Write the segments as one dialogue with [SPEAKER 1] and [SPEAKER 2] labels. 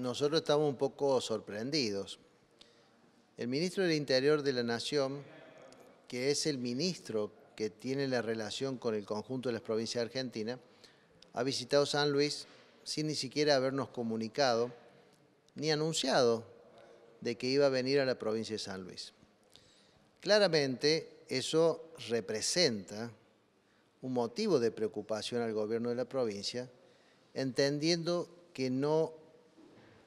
[SPEAKER 1] nosotros estamos un poco sorprendidos. El ministro del Interior de la Nación, que es el ministro que tiene la relación con el conjunto de las provincias de Argentina, ha visitado San Luis sin ni siquiera habernos comunicado ni anunciado de que iba a venir a la provincia de San Luis. Claramente eso representa un motivo de preocupación al gobierno de la provincia, entendiendo que no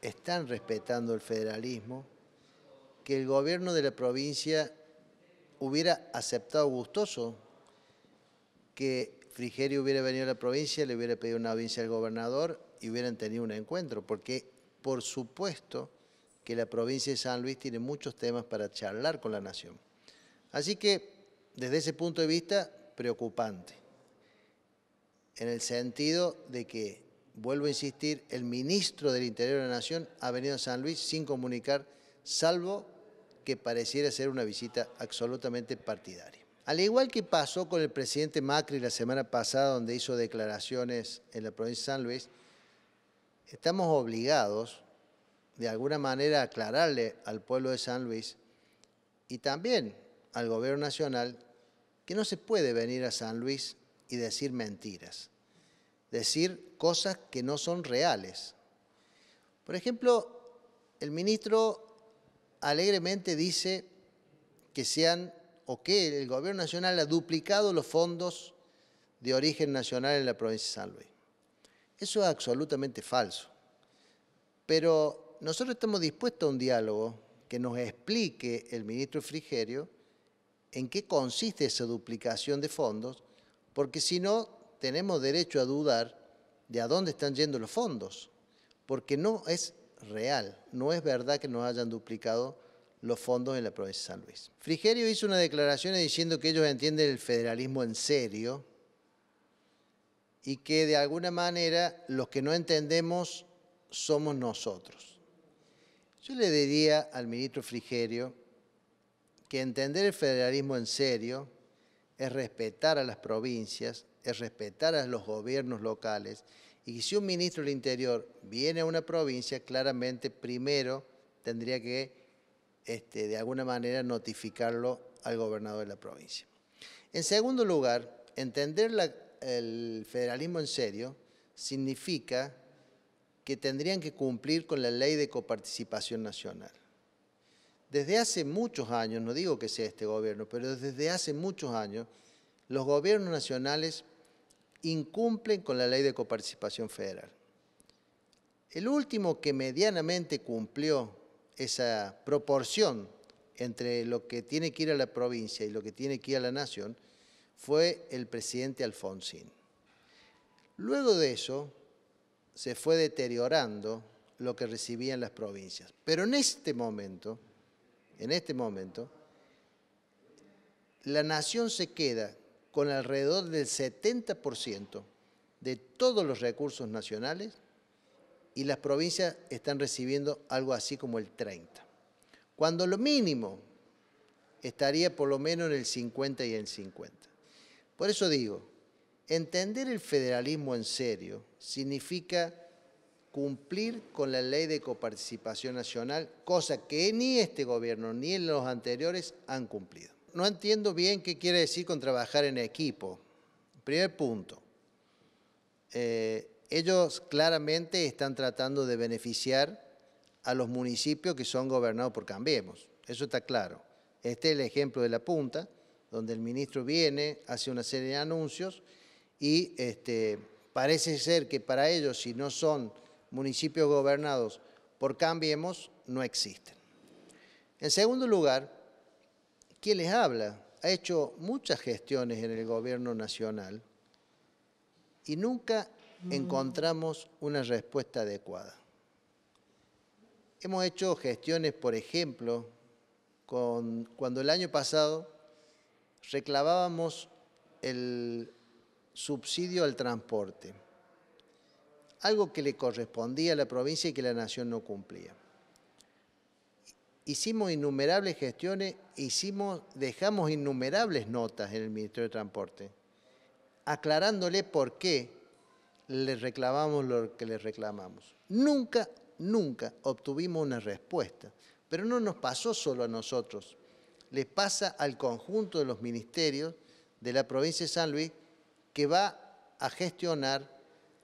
[SPEAKER 1] están respetando el federalismo, que el gobierno de la provincia hubiera aceptado gustoso que Frigerio hubiera venido a la provincia, le hubiera pedido una audiencia al gobernador y hubieran tenido un encuentro, porque por supuesto que la provincia de San Luis tiene muchos temas para charlar con la nación. Así que, desde ese punto de vista, preocupante, en el sentido de que vuelvo a insistir, el ministro del Interior de la Nación ha venido a San Luis sin comunicar, salvo que pareciera ser una visita absolutamente partidaria. Al igual que pasó con el presidente Macri la semana pasada, donde hizo declaraciones en la provincia de San Luis, estamos obligados, de alguna manera, a aclararle al pueblo de San Luis y también al gobierno nacional que no se puede venir a San Luis y decir mentiras decir cosas que no son reales. Por ejemplo, el ministro alegremente dice que han o que el gobierno nacional ha duplicado los fondos de origen nacional en la provincia de San Luis. Eso es absolutamente falso. Pero nosotros estamos dispuestos a un diálogo que nos explique el ministro Frigerio en qué consiste esa duplicación de fondos, porque si no, tenemos derecho a dudar de a dónde están yendo los fondos, porque no es real, no es verdad que nos hayan duplicado los fondos en la provincia de San Luis. Frigerio hizo una declaración diciendo que ellos entienden el federalismo en serio y que de alguna manera los que no entendemos somos nosotros. Yo le diría al ministro Frigerio que entender el federalismo en serio es respetar a las provincias, es respetar a los gobiernos locales. Y si un ministro del Interior viene a una provincia, claramente primero tendría que, este, de alguna manera, notificarlo al gobernador de la provincia. En segundo lugar, entender el federalismo en serio significa que tendrían que cumplir con la ley de coparticipación nacional desde hace muchos años, no digo que sea este gobierno, pero desde hace muchos años, los gobiernos nacionales incumplen con la ley de coparticipación federal. El último que medianamente cumplió esa proporción entre lo que tiene que ir a la provincia y lo que tiene que ir a la nación fue el presidente Alfonsín. Luego de eso se fue deteriorando lo que recibían las provincias. Pero en este momento en este momento, la nación se queda con alrededor del 70% de todos los recursos nacionales y las provincias están recibiendo algo así como el 30%. Cuando lo mínimo estaría por lo menos en el 50 y el 50. Por eso digo, entender el federalismo en serio significa cumplir con la ley de coparticipación nacional, cosa que ni este gobierno ni los anteriores han cumplido. No entiendo bien qué quiere decir con trabajar en equipo. Primer punto, eh, ellos claramente están tratando de beneficiar a los municipios que son gobernados por Cambiemos, eso está claro. Este es el ejemplo de La Punta, donde el ministro viene, hace una serie de anuncios y este, parece ser que para ellos, si no son municipios gobernados por Cambiemos no existen. En segundo lugar, ¿quién les habla ha hecho muchas gestiones en el gobierno nacional y nunca mm. encontramos una respuesta adecuada. Hemos hecho gestiones, por ejemplo, cuando el año pasado reclamábamos el subsidio al transporte algo que le correspondía a la provincia y que la nación no cumplía. Hicimos innumerables gestiones, hicimos, dejamos innumerables notas en el Ministerio de Transporte, aclarándole por qué le reclamamos lo que le reclamamos. Nunca, nunca obtuvimos una respuesta, pero no nos pasó solo a nosotros, le pasa al conjunto de los ministerios de la provincia de San Luis que va a gestionar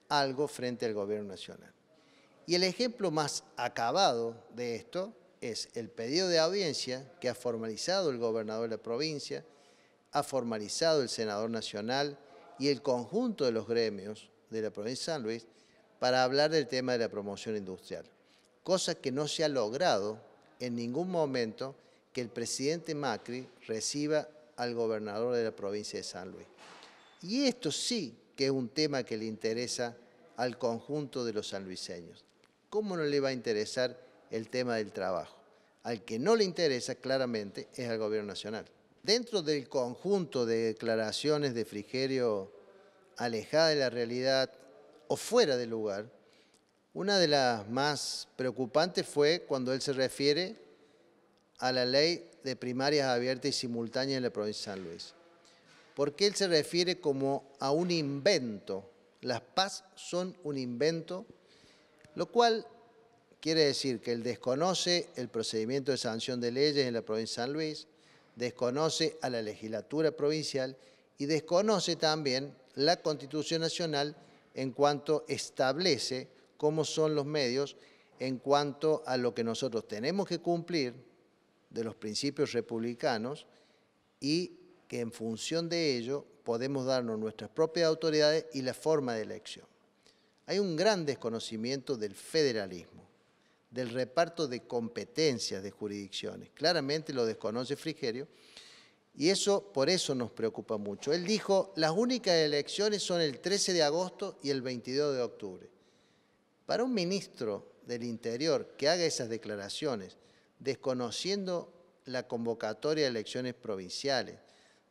[SPEAKER 1] algo frente al gobierno nacional. Y el ejemplo más acabado de esto es el pedido de audiencia que ha formalizado el gobernador de la provincia, ha formalizado el senador nacional y el conjunto de los gremios de la provincia de San Luis para hablar del tema de la promoción industrial, cosa que no se ha logrado en ningún momento que el presidente Macri reciba al gobernador de la provincia de San Luis. Y esto sí que es un tema que le interesa al conjunto de los sanluiseños. ¿Cómo no le va a interesar el tema del trabajo? Al que no le interesa claramente es al Gobierno Nacional. Dentro del conjunto de declaraciones de Frigerio alejada de la realidad o fuera del lugar, una de las más preocupantes fue cuando él se refiere a la ley de primarias abiertas y simultáneas en la provincia de San Luis porque él se refiere como a un invento. Las paz son un invento, lo cual quiere decir que él desconoce el procedimiento de sanción de leyes en la provincia de San Luis, desconoce a la legislatura provincial y desconoce también la Constitución Nacional en cuanto establece cómo son los medios en cuanto a lo que nosotros tenemos que cumplir de los principios republicanos y que en función de ello podemos darnos nuestras propias autoridades y la forma de elección. Hay un gran desconocimiento del federalismo, del reparto de competencias de jurisdicciones. Claramente lo desconoce Frigerio y eso por eso nos preocupa mucho. Él dijo, las únicas elecciones son el 13 de agosto y el 22 de octubre. Para un ministro del Interior que haga esas declaraciones, desconociendo la convocatoria de elecciones provinciales,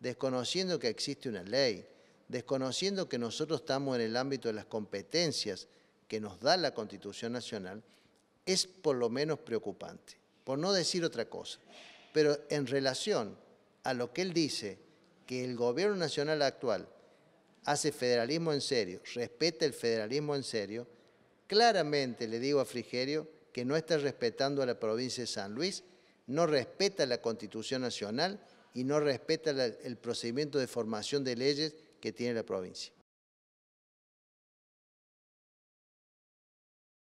[SPEAKER 1] desconociendo que existe una ley, desconociendo que nosotros estamos en el ámbito de las competencias que nos da la Constitución Nacional, es por lo menos preocupante, por no decir otra cosa. Pero en relación a lo que él dice, que el gobierno nacional actual hace federalismo en serio, respeta el federalismo en serio, claramente le digo a Frigerio que no está respetando a la provincia de San Luis, no respeta la Constitución Nacional, y no respeta el procedimiento de formación de leyes que tiene la provincia.